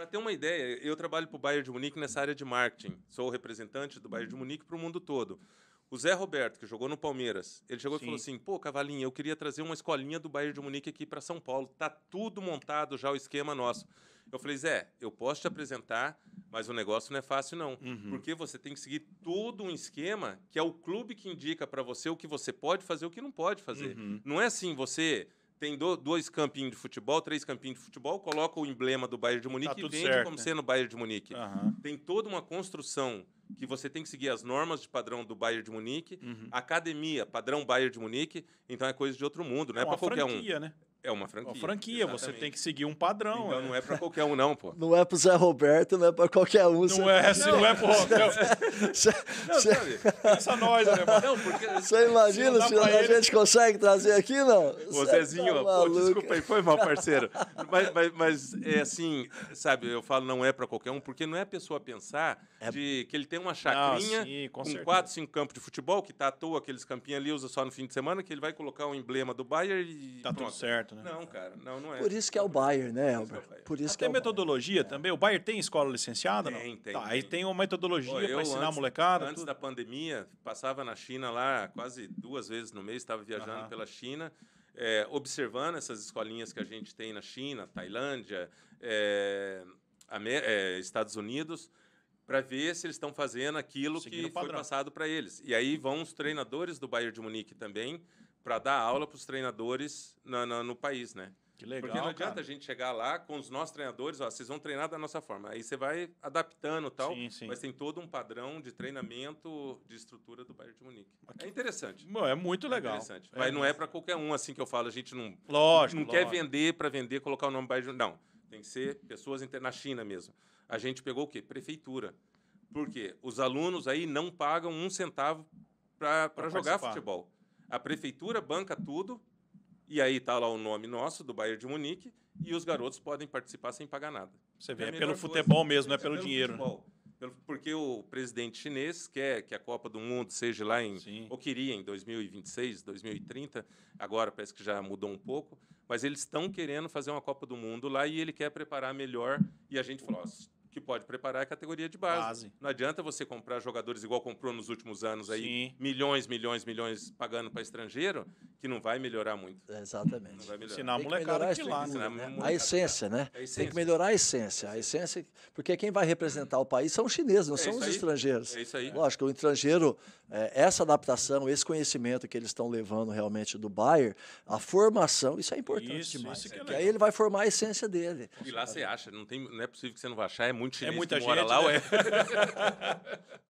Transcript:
Para ter uma ideia, eu trabalho para o Bayern de Munique nessa área de marketing. Sou o representante do Bayern de uhum. Munique para o mundo todo. O Zé Roberto, que jogou no Palmeiras, ele chegou Sim. e falou assim: pô, Cavalinho, eu queria trazer uma escolinha do Bayern de Munique aqui para São Paulo. Tá tudo montado já o esquema nosso. Eu falei, Zé, eu posso te apresentar, mas o negócio não é fácil, não. Uhum. Porque você tem que seguir todo um esquema que é o clube que indica para você o que você pode fazer e o que não pode fazer. Uhum. Não é assim, você tem dois campinhos de futebol, três campinhos de futebol, coloca o emblema do Bayern de tá Munique tá e vende certo, como né? sendo o Bayern de Munique. Uhum. Tem toda uma construção que você tem que seguir as normas de padrão do Bayern de Munique, uhum. academia, padrão Bayern de Munique, então é coisa de outro mundo, não é, é para qualquer um. Né? É uma franquia. Uma franquia, exatamente. você tem que seguir um padrão. Então, é. Não é para qualquer um, não, pô. Não é pro Zé Roberto, não é para qualquer um. Não você... é, não, não é pro Roberto. não, sabe? Pensa nós, né, Não, porque... Você imagina se, se a gente consegue trazer aqui, não? Ô, Zezinho, tá pô, desculpa aí, foi mal, parceiro. mas, mas, mas, é assim, sabe, eu falo não é para qualquer um, porque não é a pessoa pensar é... de que ele tem uma chacrinha ah, sim, com, com quatro, cinco campos de futebol, que tá à toa, aqueles campinhos ali usa só no fim de semana, que ele vai colocar o um emblema do Bayern e. Tá pronto. tudo certo certo, né? Não, cara, não, não é. Por isso que é o Bayer, né, Elber? Por, isso que é o é metodologia é. também. O Bayer tem escola licenciada? Tem, não? tem. Tá, aí tem uma metodologia para ensinar antes, a molecada. Antes tudo. da pandemia, passava na China lá quase duas vezes no mês, estava viajando uhum. pela China. É, observando essas escolinhas que a gente tem na China, Tailândia, é, é, Estados Unidos, para ver se eles estão fazendo aquilo Seguindo que foi passado para eles. E aí vão os treinadores do Bayern de Munique também para dar aula para os treinadores na, na, no país, né? Que legal. Porque não adianta cara. a gente chegar lá com os nossos treinadores, ó, vocês vão treinar da nossa forma. Aí você vai adaptando e tal. Sim, sim. Mas tem todo um padrão de treinamento de estrutura do Bayern de Munique. É interessante. Bom, é muito é legal. É interessante. É. Mas não é para qualquer um assim que eu falo, a gente não. Lógico. Não lógico. quer vender para vender, colocar o nome Bayern de Munique. Não. Tem que ser pessoas inter... na China mesmo. A gente pegou o quê? Prefeitura. Por quê? Os alunos aí não pagam um centavo para jogar futebol a prefeitura banca tudo, e aí está lá o nome nosso, do Bayern de Munique, e os garotos podem participar sem pagar nada. Você vê, é, é pelo futebol coisa, mesmo, não é, é pelo, pelo, dinheiro. Né? Futebol, porque o presidente chinês quer que a Copa do Mundo seja lá em. Sim. ou queria em 2026, 2030, agora parece que já mudou um pouco, mas eles estão querendo fazer uma Copa do Mundo lá e ele quer preparar melhor, e a gente falou pode preparar é a categoria de base. base. Não adianta você comprar jogadores igual comprou nos últimos anos aí, Sim. milhões, milhões, milhões pagando para estrangeiro, que não vai melhorar muito. Exatamente. Não vai melhorar. Ensinar a molecada que, lá. Né? né? A essência, né? essência. Tem que melhorar a essência. A essência, porque quem vai representar o país são os chineses, não é são os aí. estrangeiros. É isso aí. Lógico, o estrangeiro, é, essa adaptação, esse conhecimento que eles estão levando realmente do Bayer, a formação, isso é importante isso, demais. Isso que é porque aí ele vai formar a essência dele. E lá você acha, não, tem, não é possível que você não vá achar, é muito é chinês é muita que mora gente, lá. Né?